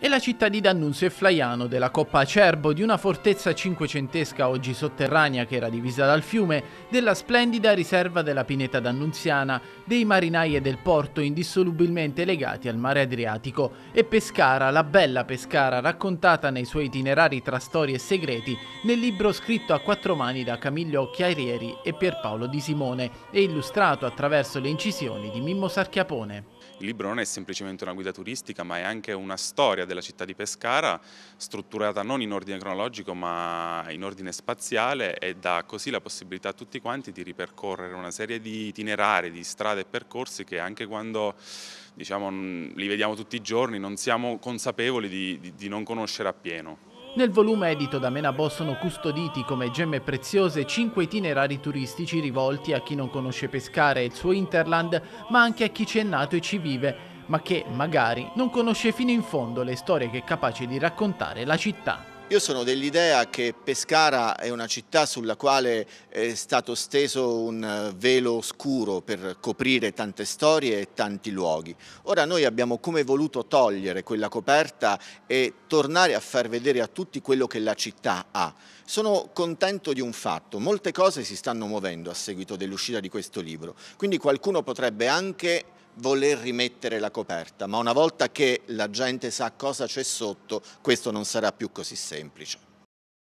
e la città di D'Annunzio e Flaiano della Coppa Acerbo di una fortezza cinquecentesca oggi sotterranea che era divisa dal fiume, della splendida riserva della pineta d'Annunziana, dei marinai e del porto indissolubilmente legati al mare Adriatico e Pescara, la bella Pescara raccontata nei suoi itinerari tra storie e segreti nel libro scritto a quattro mani da Camillo Chiarieri e Pierpaolo Di Simone e illustrato attraverso le incisioni di Mimmo Sarchiapone. Il libro non è semplicemente una guida turistica, ma è anche una storia della città di Pescara, strutturata non in ordine cronologico, ma in ordine spaziale e dà così la possibilità a tutti quanti di ripercorrere una serie di itinerari, di strade e percorsi che anche quando diciamo, li vediamo tutti i giorni non siamo consapevoli di, di, di non conoscere appieno. Nel volume edito da Menabo sono custoditi come gemme preziose cinque itinerari turistici rivolti a chi non conosce pescare e il suo Interland, ma anche a chi c'è nato e ci vive, ma che, magari, non conosce fino in fondo le storie che è capace di raccontare la città. Io sono dell'idea che Pescara è una città sulla quale è stato steso un eh, velo scuro per coprire tante storie e tanti luoghi. Ora noi abbiamo come voluto togliere quella coperta e tornare a far vedere a tutti quello che la città ha. Sono contento di un fatto, molte cose si stanno muovendo a seguito dell'uscita di questo libro, quindi qualcuno potrebbe anche voler rimettere la coperta, ma una volta che la gente sa cosa c'è sotto, questo non sarà più così semplice.